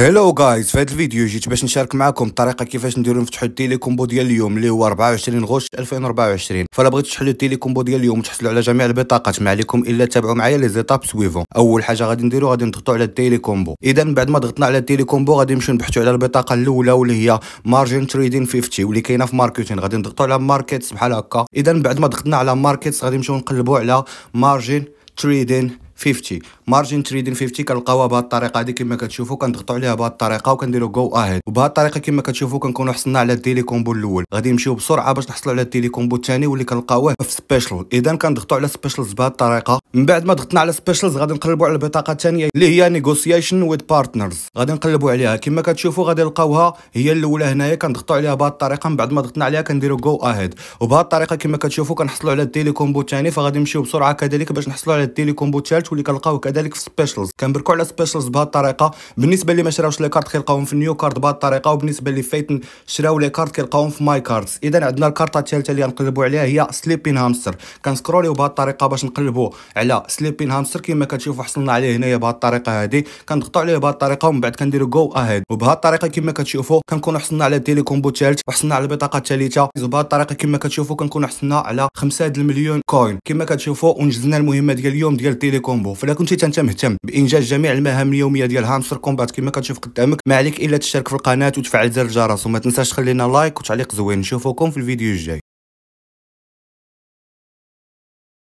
هلو جايز في هذا الفيديو جيت باش نشارك معكم الطريقه كيفاش نديرو نفتحوا التيليكومبو ديال اليوم اللي هو 24 غش 2024 فلا بغيتو تحلوا التيليكومبو ديال اليوم وتحصلوا على جميع البطاقات ما عليكم الا تابعوا معايا لي زيتاب سويفون اول حاجه غادي نديرو غادي نضغطوا على التيليكومبو اذا بعد ما ضغطنا على التيليكومبو غادي نمشيو نبحثوا على البطاقه الاولى واللي هي مارجن تريدين 50 واللي كاينه في ماركتين غادي نضغطوا على ماركتس بحال هكا اذا بعد ما ضغطنا على ماركتس غادي نمشيو نقلبوا على مارجن تريدين 50 مارجن تريدين 50 كنلقاوها بهذه الطريقه هذه كما كتشوفوا كنضغطوا عليها بهذه الطريقه وكنديروا جو اهيد وبهذه الطريقه كما كتشوفوا كنكونوا حصلنا على الديلي كومبو الاول غادي نمشيو بسرعه باش نحصلوا على الديلي كومبو الثاني واللي كنلقاوه في سبيشال اذا كنضغطوا على سبيشالز بهذه الطريقه من بعد ما ضغطنا على سبيشالز غادي نقلبوا على البطاقه الثانيه اللي هي نيغوسيشن ويز بارتنرز غادي نقلبوا عليها كما كتشوفوا غادي نلقاوها هي الاولى هنايا كنضغطوا عليها بهذه الطريقه من بعد ما ضغطنا عليها كنديروا جو اهيد وبهذه الطريقه كما كتشوفوا كنحصلوا على الديلي كومبو الثاني فغادي نمشيو بسرعه كذلك باش نحصلوا على الديلي كومبو الثالث الكارت واللي كذلك في سبيشلز كنبركو على سبيشلز بهذه الطريقه بالنسبه اللي ما شراوش لي كارت كيلقاوهم في نيو كارت بهذه الطريقه وبالنسبه اللي فايتن شراو لي كارت كيلقاوهم في ماي كاردز اذا عندنا الكارطه الثالثه اللي غنقلبوا عليها هي سليبين هامستر كنسكروليو بهذه الطريقه باش نقلبوا على سليبين هامستر كما كتشوفوا حصلنا عليه هنايا بهذه الطريقه هذه كنضغطوا عليه بهذه الطريقه ومن بعد كنديروا جو اهيد وبهذه الطريقه كما كتشوفوا كنكونوا حصلنا على التيليكومبو الثالث وحصلنا على البطاقه الثالثه وبهذه الطريقه كما كتشوفوا كنكونوا حصلنا على 5 مليون كوين كما كتشوفوا ونجزنا المهمه ديال اليوم ديال التيليكوم كومبو فلا كنتي انت مهتم بانجاز جميع المهام اليوميه ديال هامستر كومبات كما كتشوف قدامك ما عليك الا تشترك في القناه وتفعل زر الجرس وما تنساش تخلينا لايك وتعليق زوين نشوفكم في الفيديو الجاي